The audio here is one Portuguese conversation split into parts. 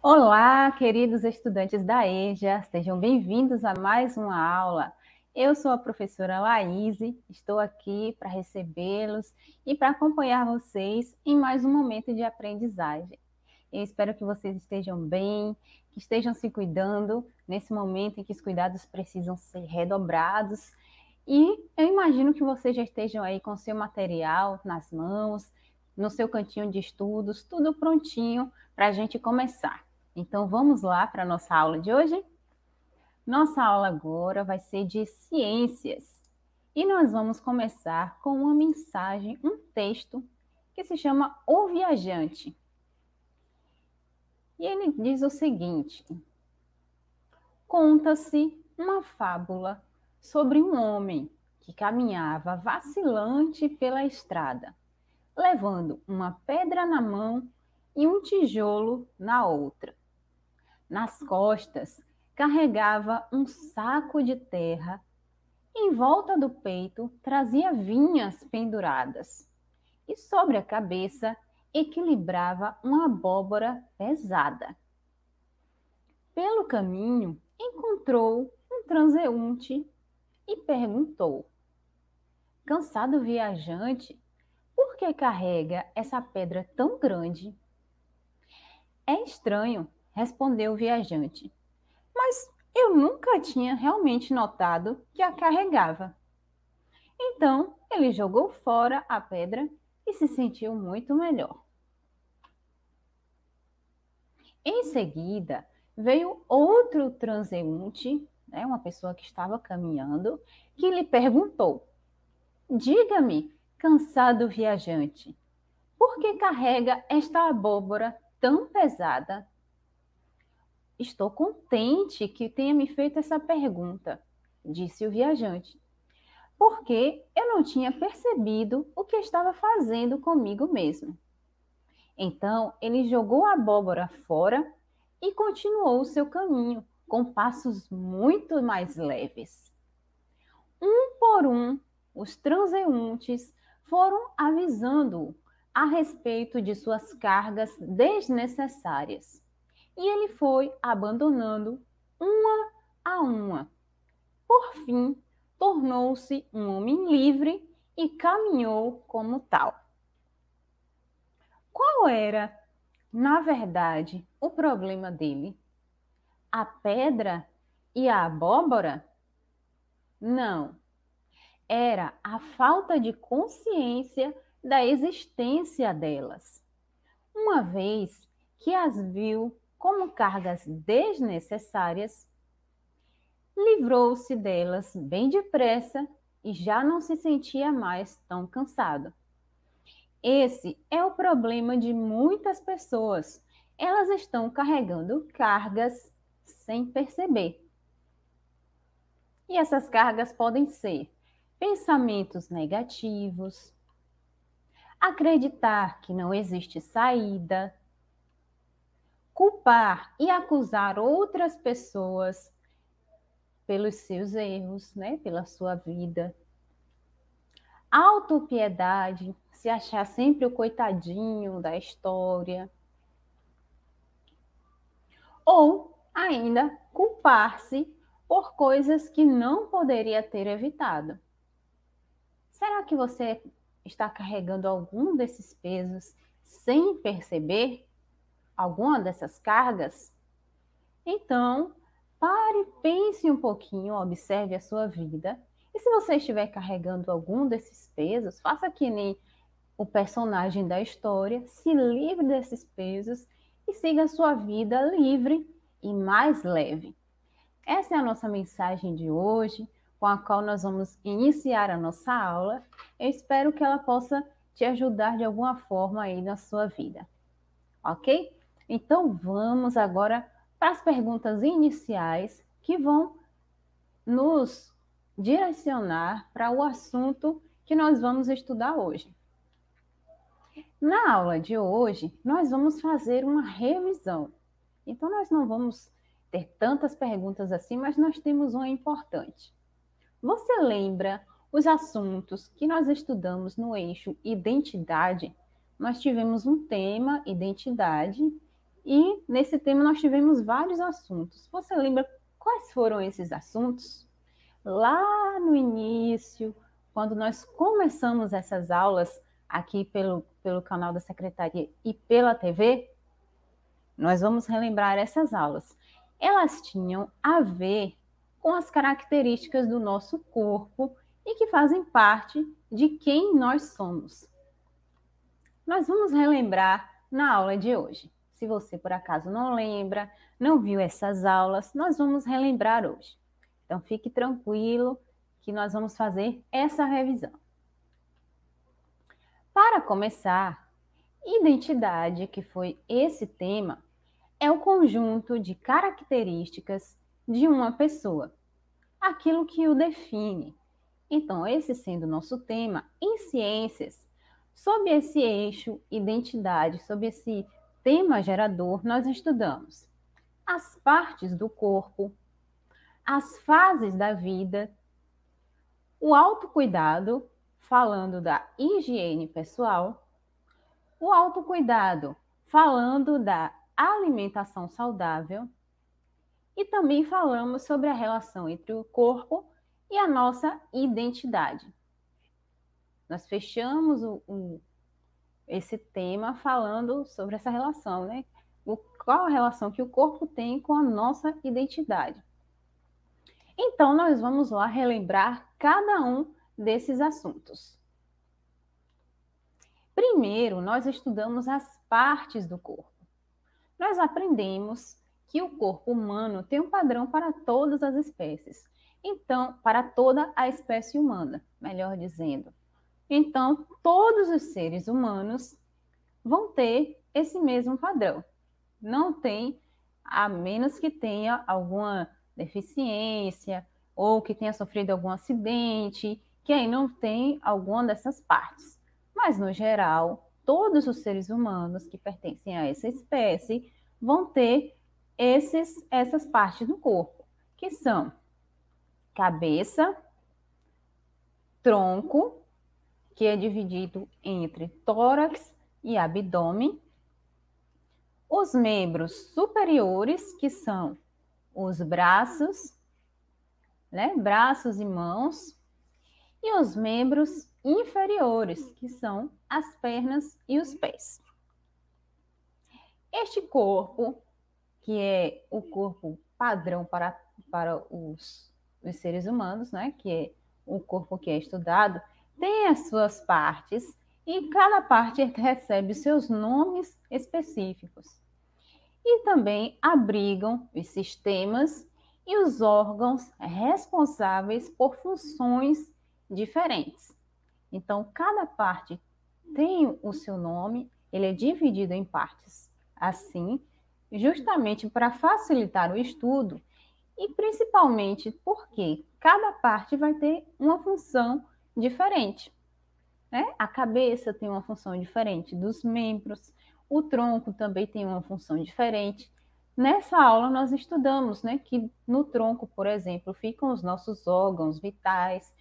Olá, queridos estudantes da EJA, sejam bem-vindos a mais uma aula. Eu sou a professora Laís, estou aqui para recebê-los e para acompanhar vocês em mais um momento de aprendizagem. Eu espero que vocês estejam bem, que estejam se cuidando nesse momento em que os cuidados precisam ser redobrados. E eu imagino que vocês já estejam aí com seu material nas mãos, no seu cantinho de estudos, tudo prontinho para a gente começar. Então vamos lá para a nossa aula de hoje? Nossa aula agora vai ser de ciências. E nós vamos começar com uma mensagem, um texto que se chama O Viajante. E ele diz o seguinte: Conta-se uma fábula sobre um homem que caminhava vacilante pela estrada, levando uma pedra na mão e um tijolo na outra. Nas costas, carregava um saco de terra. Em volta do peito, trazia vinhas penduradas. E sobre a cabeça, equilibrava uma abóbora pesada. Pelo caminho, encontrou um transeunte e perguntou: Cansado viajante, por que carrega essa pedra tão grande? É estranho, respondeu o viajante. Mas eu nunca tinha realmente notado que a carregava. Então ele jogou fora a pedra e se sentiu muito melhor. Em seguida, veio outro transeunte, né, uma pessoa que estava caminhando, que lhe perguntou: Diga-me, cansado viajante, por que carrega esta abóbora tão pesada Estou contente que tenha me feito essa pergunta, disse o viajante, porque eu não tinha percebido o que estava fazendo comigo mesmo. Então ele jogou a abóbora fora e continuou seu caminho com passos muito mais leves. Um por um, os transeuntes foram avisando-o a respeito de suas cargas desnecessárias e ele foi abandonando uma a uma. Por fim, tornou-se um homem livre e caminhou como tal. Qual era, na verdade, o problema dele? A pedra e a abóbora? Não. Era a falta de consciência da existência delas, uma vez que as viu como cargas desnecessárias, livrou-se delas bem depressa e já não se sentia mais tão cansado. Esse é o problema de muitas pessoas. Elas estão carregando cargas sem perceber. E essas cargas podem ser pensamentos negativos, acreditar que não existe saída, culpar e acusar outras pessoas pelos seus erros, né, pela sua vida. Autopiedade, se achar sempre o coitadinho da história. Ou ainda culpar-se por coisas que não poderia ter evitado. Será que você está carregando algum desses pesos sem perceber? alguma dessas cargas? Então, pare, pense um pouquinho, observe a sua vida. E se você estiver carregando algum desses pesos, faça que nem o personagem da história, se livre desses pesos e siga a sua vida livre e mais leve. Essa é a nossa mensagem de hoje, com a qual nós vamos iniciar a nossa aula. Eu espero que ela possa te ajudar de alguma forma aí na sua vida. Ok? Então, vamos agora para as perguntas iniciais que vão nos direcionar para o assunto que nós vamos estudar hoje. Na aula de hoje, nós vamos fazer uma revisão. Então, nós não vamos ter tantas perguntas assim, mas nós temos uma importante. Você lembra os assuntos que nós estudamos no eixo identidade? Nós tivemos um tema, identidade, e nesse tema nós tivemos vários assuntos. Você lembra quais foram esses assuntos? Lá no início, quando nós começamos essas aulas aqui pelo, pelo canal da Secretaria e pela TV, nós vamos relembrar essas aulas. Elas tinham a ver com as características do nosso corpo e que fazem parte de quem nós somos. Nós vamos relembrar na aula de hoje. Se você por acaso não lembra, não viu essas aulas, nós vamos relembrar hoje. Então fique tranquilo que nós vamos fazer essa revisão. Para começar, identidade, que foi esse tema, é o conjunto de características de uma pessoa, aquilo que o define. Então, esse sendo o nosso tema em ciências, sob esse eixo identidade, sob esse tema gerador, nós estudamos as partes do corpo, as fases da vida, o autocuidado, falando da higiene pessoal, o autocuidado, falando da alimentação saudável, e também falamos sobre a relação entre o corpo e a nossa identidade. Nós fechamos o, o esse tema falando sobre essa relação, né? O, qual a relação que o corpo tem com a nossa identidade. Então, nós vamos lá relembrar cada um desses assuntos. Primeiro, nós estudamos as partes do corpo. Nós aprendemos que o corpo humano tem um padrão para todas as espécies. Então, para toda a espécie humana, melhor dizendo. Então, todos os seres humanos vão ter esse mesmo padrão. Não tem, a menos que tenha alguma deficiência ou que tenha sofrido algum acidente, que aí não tem alguma dessas partes. Mas, no geral, todos os seres humanos que pertencem a essa espécie vão ter esses, essas partes do corpo, que são cabeça, tronco, que é dividido entre tórax e abdômen. Os membros superiores, que são os braços, né? braços e mãos, e os membros inferiores, que são as pernas e os pés. Este corpo, que é o corpo padrão para, para os, os seres humanos, né? que é o corpo que é estudado, tem as suas partes e cada parte recebe seus nomes específicos. E também abrigam os sistemas e os órgãos responsáveis por funções diferentes. Então, cada parte tem o seu nome, ele é dividido em partes. Assim, justamente para facilitar o estudo e principalmente porque cada parte vai ter uma função diferente. Né? A cabeça tem uma função diferente dos membros, o tronco também tem uma função diferente. Nessa aula, nós estudamos né, que no tronco, por exemplo, ficam os nossos órgãos vitais,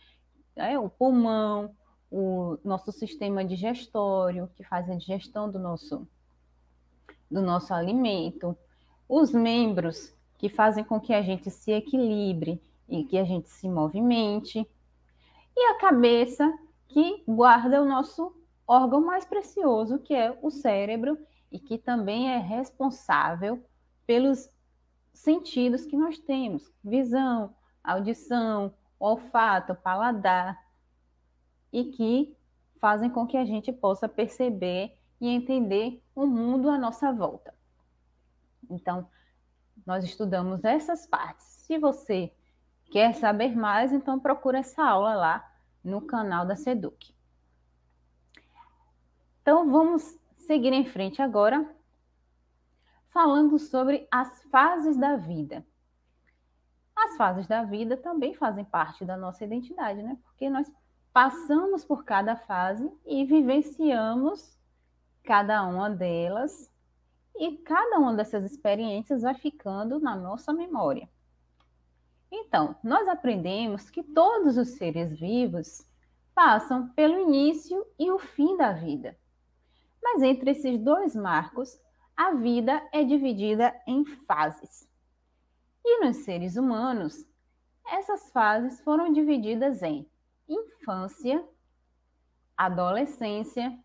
né, o pulmão, o nosso sistema digestório, que faz a digestão do nosso, do nosso alimento, os membros, que fazem com que a gente se equilibre e que a gente se movimente, e a cabeça, que guarda o nosso órgão mais precioso, que é o cérebro, e que também é responsável pelos sentidos que nós temos: visão, audição, olfato, paladar, e que fazem com que a gente possa perceber e entender o mundo à nossa volta. Então, nós estudamos essas partes. Se você Quer saber mais? Então procura essa aula lá no canal da Seduc. Então vamos seguir em frente agora falando sobre as fases da vida. As fases da vida também fazem parte da nossa identidade, né? Porque nós passamos por cada fase e vivenciamos cada uma delas, e cada uma dessas experiências vai ficando na nossa memória. Então, nós aprendemos que todos os seres vivos passam pelo início e o fim da vida. Mas entre esses dois marcos, a vida é dividida em fases. E nos seres humanos, essas fases foram divididas em infância, adolescência,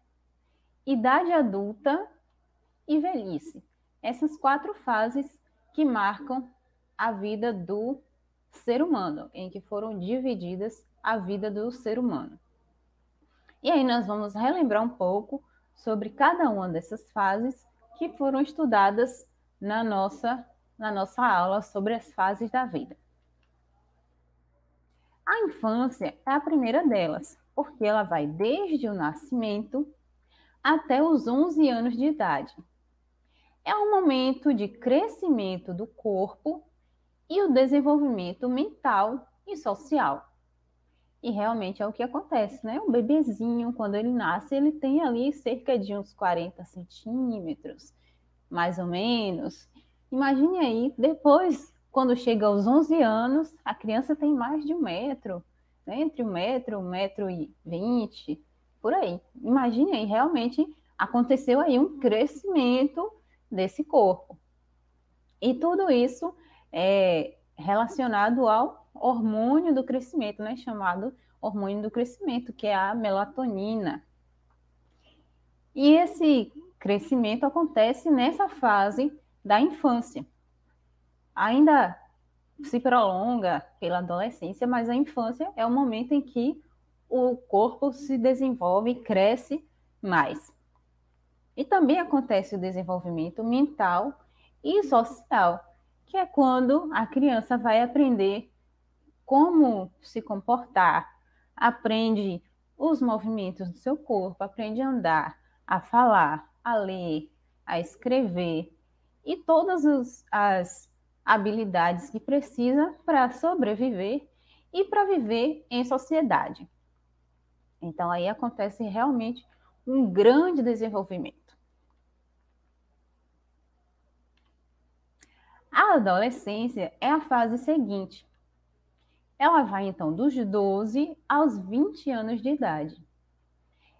idade adulta e velhice. Essas quatro fases que marcam a vida do ser humano, em que foram divididas a vida do ser humano. E aí nós vamos relembrar um pouco sobre cada uma dessas fases que foram estudadas na nossa, na nossa aula sobre as fases da vida. A infância é a primeira delas, porque ela vai desde o nascimento até os 11 anos de idade. É um momento de crescimento do corpo e o desenvolvimento mental e social. E realmente é o que acontece, né? O bebezinho, quando ele nasce, ele tem ali cerca de uns 40 centímetros, mais ou menos. Imagine aí, depois, quando chega aos 11 anos, a criança tem mais de um metro, né? entre um metro, um metro e vinte, por aí. Imagine aí, realmente aconteceu aí um crescimento desse corpo. E tudo isso é, relacionado ao hormônio do crescimento, né? Chamado hormônio do crescimento, que é a melatonina. E esse crescimento acontece nessa fase da infância. Ainda se prolonga pela adolescência, mas a infância é o momento em que o corpo se desenvolve e cresce mais. E também acontece o desenvolvimento mental e social que é quando a criança vai aprender como se comportar, aprende os movimentos do seu corpo, aprende a andar, a falar, a ler, a escrever e todas as, as habilidades que precisa para sobreviver e para viver em sociedade. Então aí acontece realmente um grande desenvolvimento. A adolescência é a fase seguinte. Ela vai então dos 12 aos 20 anos de idade.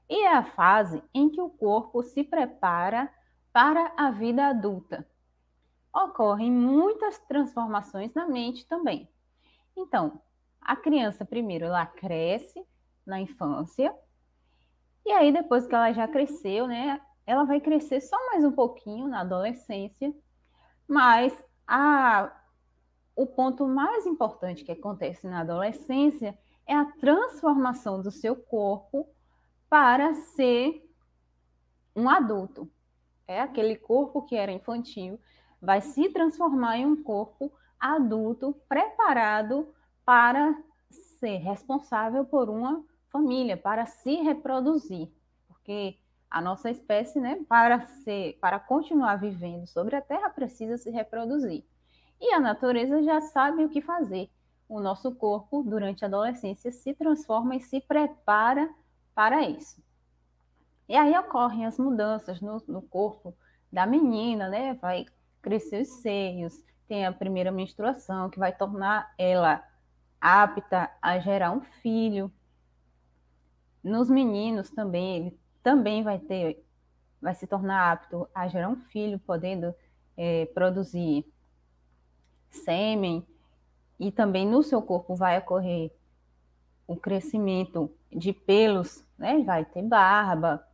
E é a fase em que o corpo se prepara para a vida adulta. Ocorrem muitas transformações na mente também. Então, a criança primeiro ela cresce na infância, e aí depois que ela já cresceu, né, ela vai crescer só mais um pouquinho na adolescência, mas a, o ponto mais importante que acontece na adolescência é a transformação do seu corpo para ser um adulto. É aquele corpo que era infantil vai se transformar em um corpo adulto preparado para ser responsável por uma família, para se reproduzir, porque a nossa espécie, né, para ser, para continuar vivendo sobre a Terra, precisa se reproduzir. E a natureza já sabe o que fazer. O nosso corpo, durante a adolescência, se transforma e se prepara para isso. E aí ocorrem as mudanças no, no corpo da menina, né? Vai crescer os seios, tem a primeira menstruação, que vai tornar ela apta a gerar um filho. Nos meninos também, também vai ter, vai se tornar apto a gerar um filho, podendo é, produzir sêmen, e também no seu corpo vai ocorrer o crescimento de pelos, né? Vai ter barba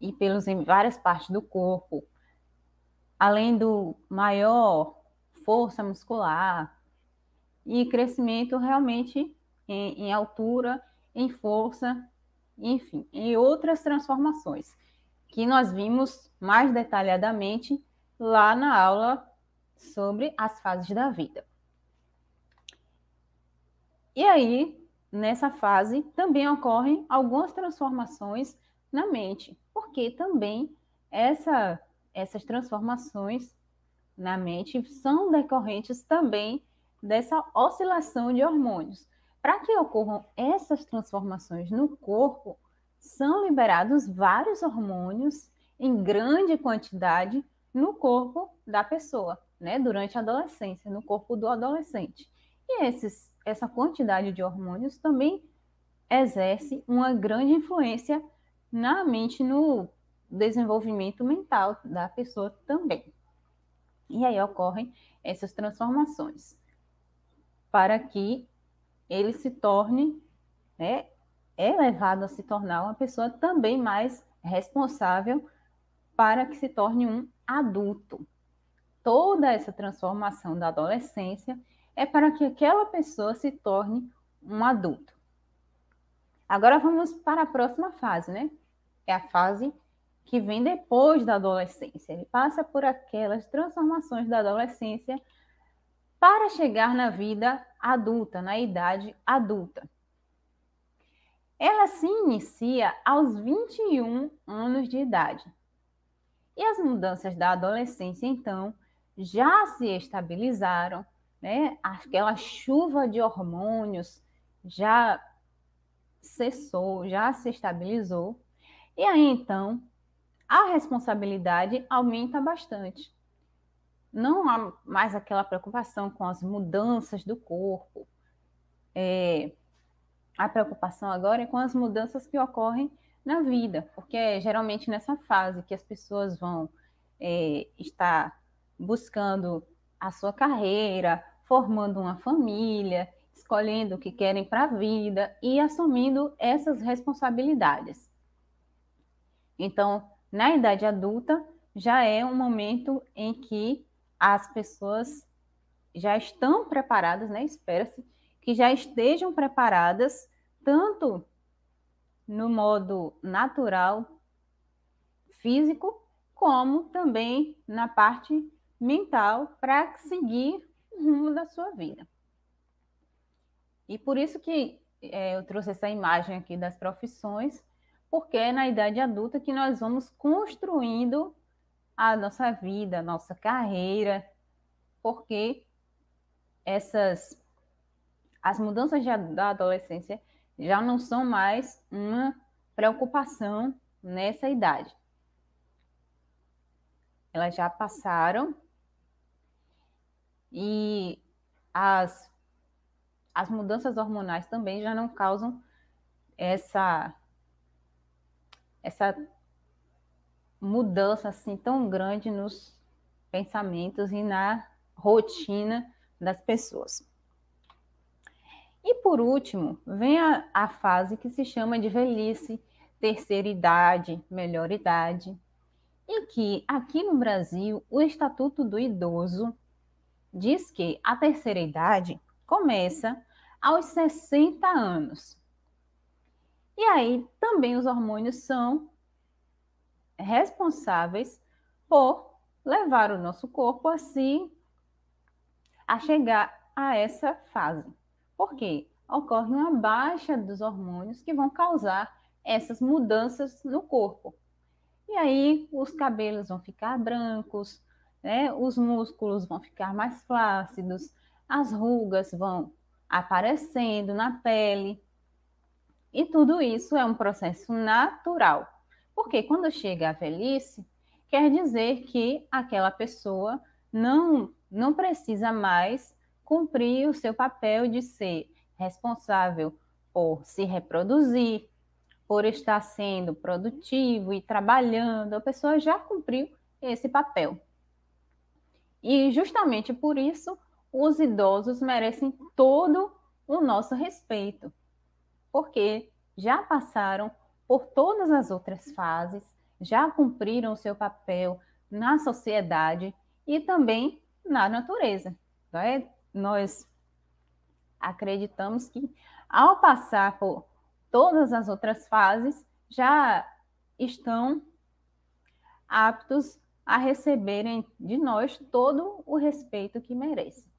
e pelos em várias partes do corpo, além do maior força muscular e crescimento realmente em, em altura, em força enfim, em outras transformações, que nós vimos mais detalhadamente lá na aula sobre as fases da vida. E aí, nessa fase, também ocorrem algumas transformações na mente, porque também essa, essas transformações na mente são decorrentes também dessa oscilação de hormônios. Para que ocorram essas transformações no corpo, são liberados vários hormônios em grande quantidade no corpo da pessoa, né? Durante a adolescência, no corpo do adolescente. E esses, essa quantidade de hormônios também exerce uma grande influência na mente, no desenvolvimento mental da pessoa também. E aí ocorrem essas transformações para que ele se torne, né, é levado a se tornar uma pessoa também mais responsável para que se torne um adulto. Toda essa transformação da adolescência é para que aquela pessoa se torne um adulto. Agora vamos para a próxima fase, né? É a fase que vem depois da adolescência. Ele passa por aquelas transformações da adolescência para chegar na vida adulta, na idade adulta. Ela se inicia aos 21 anos de idade. E as mudanças da adolescência, então, já se estabilizaram, né? Aquela chuva de hormônios já cessou, já se estabilizou. E aí, então, a responsabilidade aumenta bastante não há mais aquela preocupação com as mudanças do corpo. É, a preocupação agora é com as mudanças que ocorrem na vida, porque é geralmente nessa fase que as pessoas vão é, estar buscando a sua carreira, formando uma família, escolhendo o que querem para a vida e assumindo essas responsabilidades. Então, na idade adulta, já é um momento em que as pessoas já estão preparadas, né? Espera-se que já estejam preparadas tanto no modo natural, físico, como também na parte mental para seguir o rumo da sua vida. E por isso que é, eu trouxe essa imagem aqui das profissões, porque é na idade adulta que nós vamos construindo a nossa vida, a nossa carreira, porque essas as mudanças da adolescência já não são mais uma preocupação nessa idade. Elas já passaram e as, as mudanças hormonais também já não causam essa, essa mudança assim tão grande nos pensamentos e na rotina das pessoas. E por último, vem a, a fase que se chama de velhice, terceira idade, melhor idade, e que aqui no Brasil o Estatuto do Idoso diz que a terceira idade começa aos 60 anos. E aí também os hormônios são responsáveis por levar o nosso corpo assim a chegar a essa fase. Por quê? Ocorre uma baixa dos hormônios que vão causar essas mudanças no corpo. E aí os cabelos vão ficar brancos, né? Os músculos vão ficar mais flácidos, as rugas vão aparecendo na pele. E tudo isso é um processo natural. Porque quando chega a velhice, quer dizer que aquela pessoa não, não precisa mais cumprir o seu papel de ser responsável por se reproduzir, por estar sendo produtivo e trabalhando, a pessoa já cumpriu esse papel. E justamente por isso, os idosos merecem todo o nosso respeito, porque já passaram por todas as outras fases, já cumpriram o seu papel na sociedade e também na natureza. É? Nós acreditamos que, ao passar por todas as outras fases, já estão aptos a receberem de nós todo o respeito que merecem.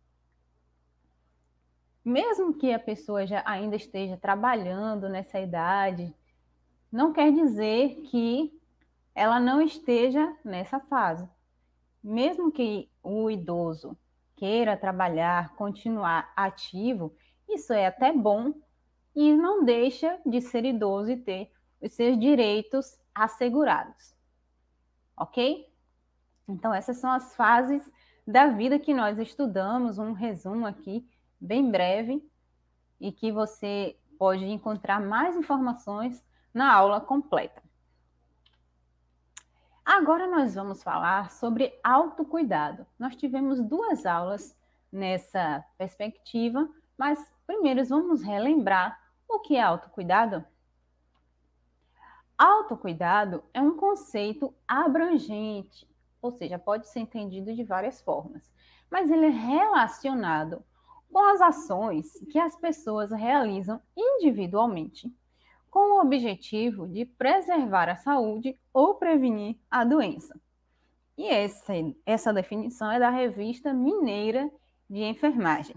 Mesmo que a pessoa já ainda esteja trabalhando nessa idade, não quer dizer que ela não esteja nessa fase. Mesmo que o idoso queira trabalhar, continuar ativo, isso é até bom e não deixa de ser idoso e ter os seus direitos assegurados. Ok? Então, essas são as fases da vida que nós estudamos, um resumo aqui, bem breve, e que você pode encontrar mais informações na aula completa. Agora nós vamos falar sobre autocuidado. Nós tivemos duas aulas nessa perspectiva, mas primeiro vamos relembrar o que é autocuidado. Autocuidado é um conceito abrangente, ou seja, pode ser entendido de várias formas, mas ele é relacionado com as ações que as pessoas realizam individualmente com o objetivo de preservar a saúde ou prevenir a doença. E essa, essa definição é da revista Mineira de Enfermagem.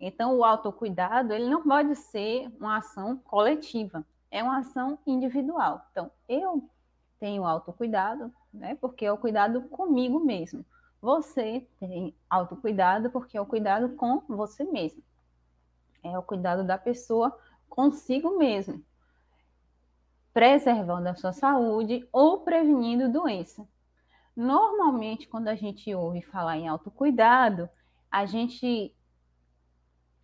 Então, o autocuidado ele não pode ser uma ação coletiva, é uma ação individual. Então, eu tenho autocuidado, né, porque é o cuidado comigo mesmo. Você tem autocuidado porque é o cuidado com você mesmo. É o cuidado da pessoa consigo mesmo preservando a sua saúde ou prevenindo doença. Normalmente, quando a gente ouve falar em autocuidado, a gente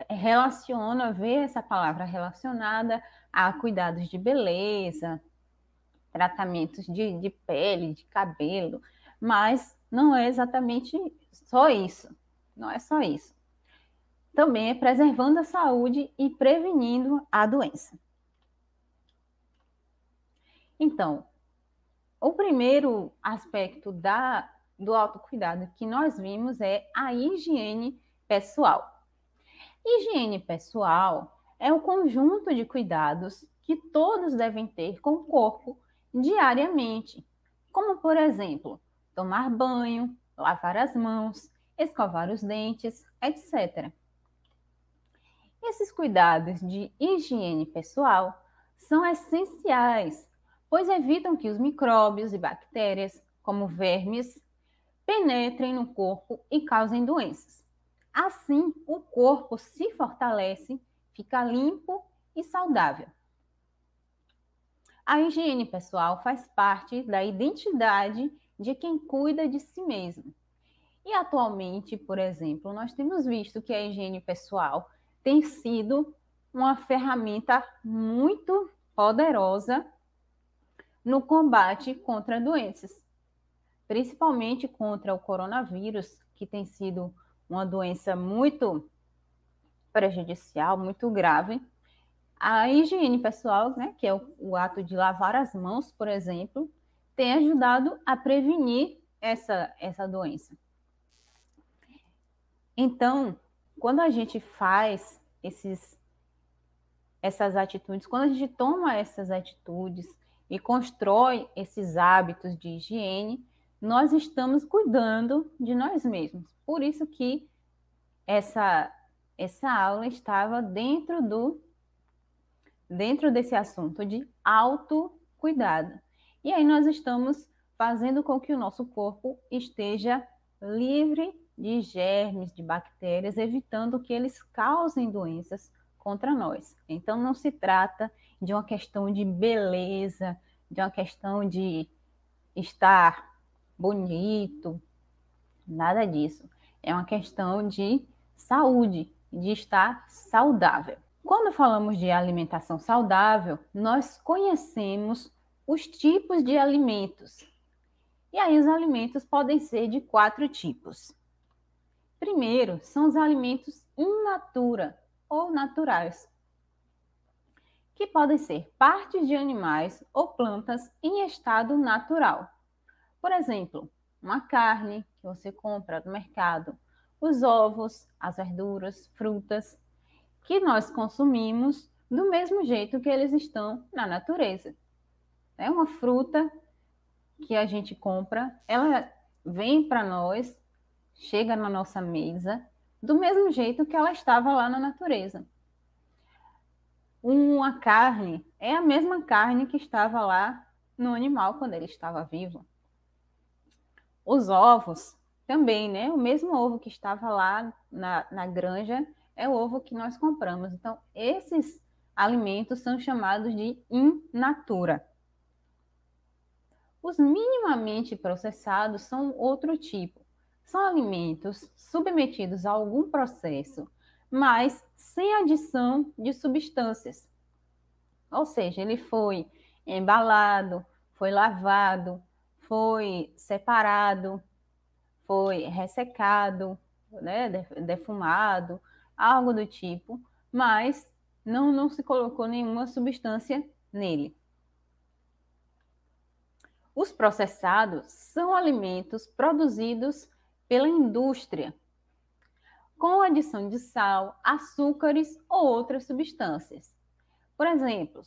relaciona, vê essa palavra relacionada a cuidados de beleza, tratamentos de, de pele, de cabelo, mas não é exatamente só isso. Não é só isso. Também é preservando a saúde e prevenindo a doença. Então, o primeiro aspecto da, do autocuidado que nós vimos é a higiene pessoal. Higiene pessoal é o conjunto de cuidados que todos devem ter com o corpo diariamente, como, por exemplo, tomar banho, lavar as mãos, escovar os dentes, etc. Esses cuidados de higiene pessoal são essenciais pois evitam que os micróbios e bactérias, como vermes, penetrem no corpo e causem doenças. Assim, o corpo se fortalece, fica limpo e saudável. A higiene pessoal faz parte da identidade de quem cuida de si mesmo. E atualmente, por exemplo, nós temos visto que a higiene pessoal tem sido uma ferramenta muito poderosa no combate contra doenças, principalmente contra o coronavírus, que tem sido uma doença muito prejudicial, muito grave. A higiene pessoal, né, que é o, o ato de lavar as mãos, por exemplo, tem ajudado a prevenir essa, essa doença. Então, quando a gente faz esses, essas atitudes, quando a gente toma essas atitudes, e constrói esses hábitos de higiene, nós estamos cuidando de nós mesmos. Por isso que essa essa aula estava dentro do dentro desse assunto de autocuidado. E aí nós estamos fazendo com que o nosso corpo esteja livre de germes, de bactérias, evitando que eles causem doenças contra nós. Então, não se trata de uma questão de beleza, de uma questão de estar bonito, nada disso. É uma questão de saúde, de estar saudável. Quando falamos de alimentação saudável, nós conhecemos os tipos de alimentos. E aí, os alimentos podem ser de quatro tipos. Primeiro, são os alimentos in natura, ou naturais, que podem ser partes de animais ou plantas em estado natural. Por exemplo, uma carne que você compra no mercado, os ovos, as verduras, frutas, que nós consumimos do mesmo jeito que eles estão na natureza. É uma fruta que a gente compra, ela vem para nós, chega na nossa mesa, do mesmo jeito que ela estava lá na natureza. Uma carne é a mesma carne que estava lá no animal quando ele estava vivo. Os ovos também, né? O mesmo ovo que estava lá na, na granja é o ovo que nós compramos. Então, esses alimentos são chamados de in natura. Os minimamente processados são outro tipo são alimentos submetidos a algum processo, mas sem adição de substâncias. Ou seja, ele foi embalado, foi lavado, foi separado, foi ressecado, né, defumado, algo do tipo, mas não, não se colocou nenhuma substância nele. Os processados são alimentos produzidos pela indústria, com adição de sal, açúcares ou outras substâncias. Por exemplo,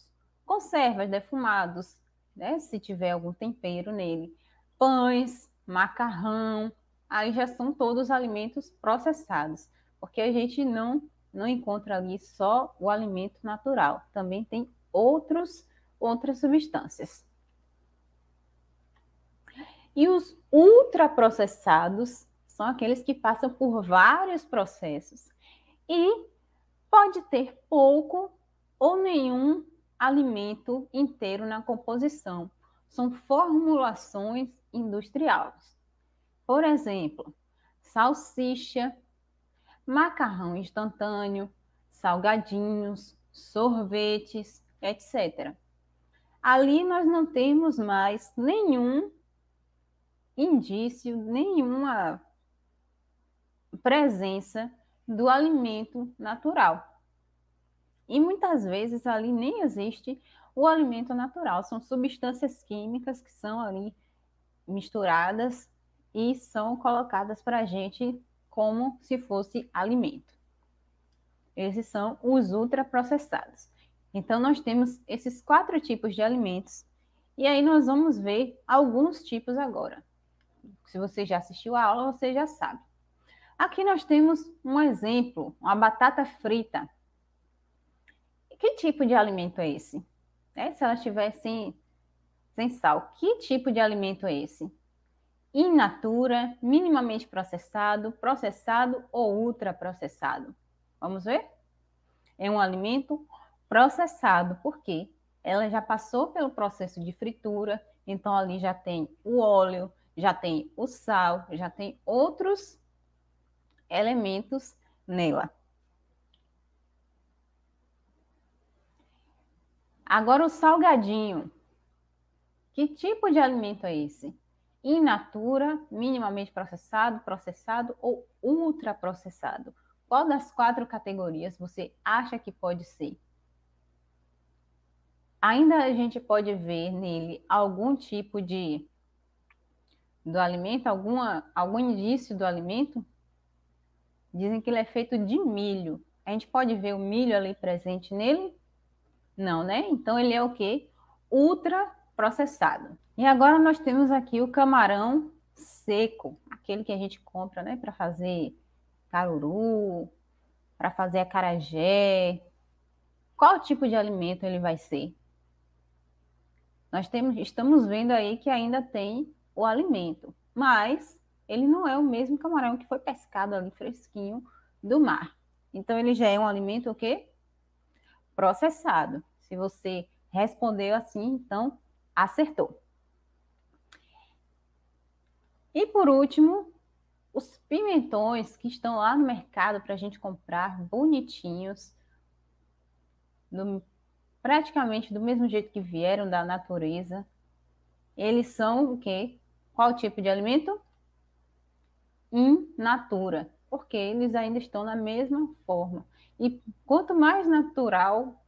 conservas defumados, né, se tiver algum tempero nele, pães, macarrão, aí já são todos alimentos processados, porque a gente não não encontra ali só o alimento natural, também tem outros outras substâncias. E os ultraprocessados são aqueles que passam por vários processos e pode ter pouco ou nenhum alimento inteiro na composição. São formulações industriais. Por exemplo, salsicha, macarrão instantâneo, salgadinhos, sorvetes, etc. Ali nós não temos mais nenhum indício, nenhuma presença do alimento natural. E muitas vezes ali nem existe o alimento natural, são substâncias químicas que são ali misturadas e são colocadas para a gente como se fosse alimento. Esses são os ultraprocessados. Então, nós temos esses quatro tipos de alimentos. E aí, nós vamos ver alguns tipos agora. Se você já assistiu a aula, você já sabe. Aqui nós temos um exemplo, uma batata frita. Que tipo de alimento é esse? É, se ela estiver sem, sem sal, que tipo de alimento é esse? In natura, minimamente processado, processado ou ultraprocessado? Vamos ver? É um alimento processado, porque ela já passou pelo processo de fritura, então ali já tem o óleo, já tem o sal, já tem outros elementos nela. Agora, o salgadinho. Que tipo de alimento é esse? In natura, minimamente processado, processado ou ultraprocessado? Qual das quatro categorias você acha que pode ser? Ainda a gente pode ver nele algum tipo de do alimento, alguma, algum indício do alimento? Dizem que ele é feito de milho. A gente pode ver o milho ali presente nele? Não, né? Então ele é o quê? Ultra processado. E agora nós temos aqui o camarão seco, aquele que a gente compra, né, para fazer caruru, para fazer acarajé. Qual tipo de alimento ele vai ser? Nós temos, estamos vendo aí que ainda tem o alimento, mas ele não é o mesmo camarão que foi pescado ali fresquinho do mar. Então ele já é um alimento o quê? Processado. Se você respondeu assim, então acertou. E por último, os pimentões que estão lá no mercado para a gente comprar bonitinhos, do, praticamente do mesmo jeito que vieram da natureza, eles são o quê? Qual tipo de alimento? in natura, porque eles ainda estão na mesma forma. E quanto mais natural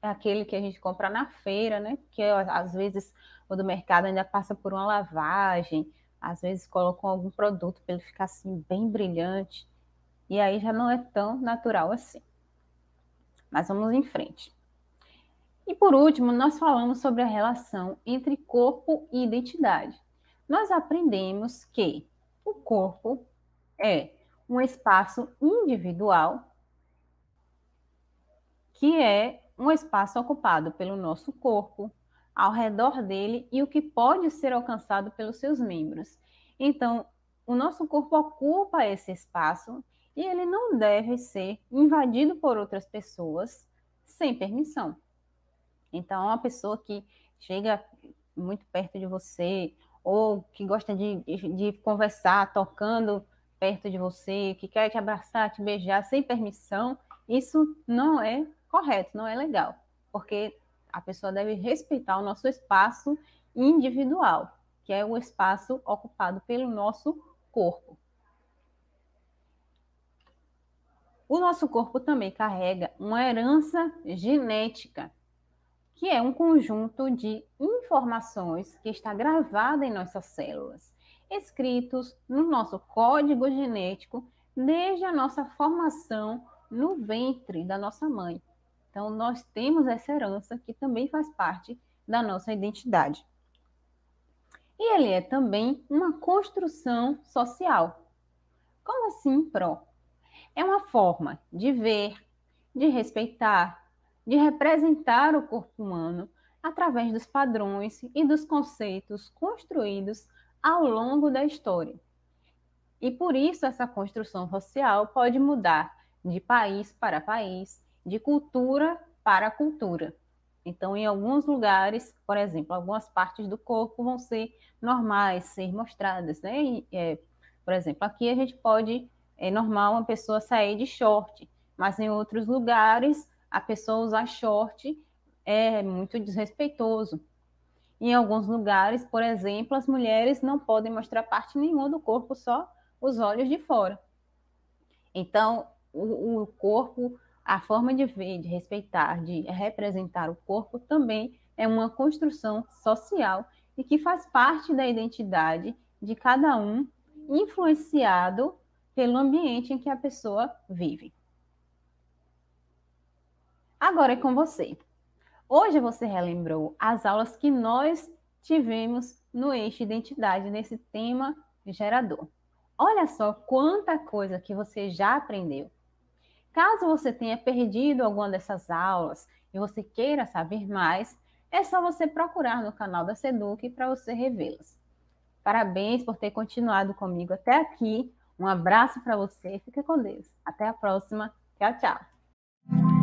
é aquele que a gente compra na feira, né? Que às vezes o do mercado ainda passa por uma lavagem, às vezes colocam algum produto para ele ficar assim bem brilhante. E aí já não é tão natural assim. Mas vamos em frente. E por último, nós falamos sobre a relação entre corpo e identidade. Nós aprendemos que o corpo é um espaço individual que é um espaço ocupado pelo nosso corpo, ao redor dele e o que pode ser alcançado pelos seus membros. Então, o nosso corpo ocupa esse espaço e ele não deve ser invadido por outras pessoas sem permissão. Então, é uma pessoa que chega muito perto de você ou que gosta de, de, conversar tocando perto de você, que quer te abraçar, te beijar sem permissão, isso não é correto, não é legal, porque a pessoa deve respeitar o nosso espaço individual, que é o espaço ocupado pelo nosso corpo. O nosso corpo também carrega uma herança genética que é um conjunto de informações que está gravada em nossas células, escritos no nosso código genético desde a nossa formação no ventre da nossa mãe. Então, nós temos essa herança que também faz parte da nossa identidade. E ele é também uma construção social. Como assim, pró? É uma forma de ver, de respeitar, de representar o corpo humano através dos padrões e dos conceitos construídos ao longo da história. E por isso essa construção social pode mudar de país para país, de cultura para cultura. Então, em alguns lugares, por exemplo, algumas partes do corpo vão ser normais, ser mostradas, né? E, é, por exemplo, aqui a gente pode, é normal uma pessoa sair de short, mas em outros lugares a pessoa usar short é muito desrespeitoso. Em alguns lugares, por exemplo, as mulheres não podem mostrar parte nenhuma do corpo, só os olhos de fora. Então, o, o corpo, a forma de ver, de respeitar, de representar o corpo também é uma construção social e que faz parte da identidade de cada um, influenciado pelo ambiente em que a pessoa vive. Agora é com você. Hoje você relembrou as aulas que nós tivemos no eixo identidade nesse tema gerador. Olha só quanta coisa que você já aprendeu. Caso você tenha perdido alguma dessas aulas e você queira saber mais, é só você procurar no canal da Seduc para você revê-las. Parabéns por ter continuado comigo até aqui. Um abraço para você, fique com Deus. Até a próxima. Tchau, tchau.